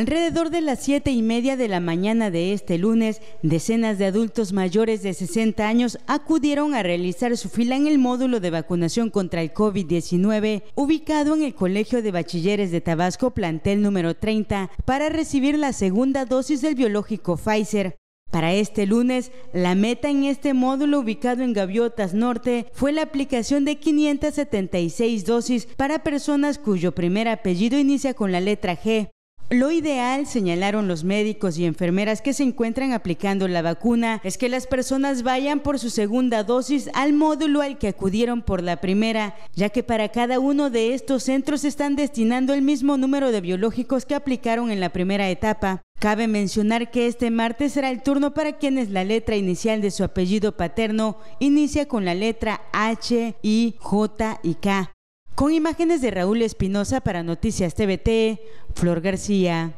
Alrededor de las 7 y media de la mañana de este lunes, decenas de adultos mayores de 60 años acudieron a realizar su fila en el módulo de vacunación contra el COVID-19 ubicado en el Colegio de Bachilleres de Tabasco, plantel número 30, para recibir la segunda dosis del biológico Pfizer. Para este lunes, la meta en este módulo ubicado en Gaviotas Norte fue la aplicación de 576 dosis para personas cuyo primer apellido inicia con la letra G. Lo ideal, señalaron los médicos y enfermeras que se encuentran aplicando la vacuna, es que las personas vayan por su segunda dosis al módulo al que acudieron por la primera, ya que para cada uno de estos centros están destinando el mismo número de biológicos que aplicaron en la primera etapa. Cabe mencionar que este martes será el turno para quienes la letra inicial de su apellido paterno inicia con la letra H, I, J y K. Con imágenes de Raúl Espinosa para Noticias TVT, Flor García.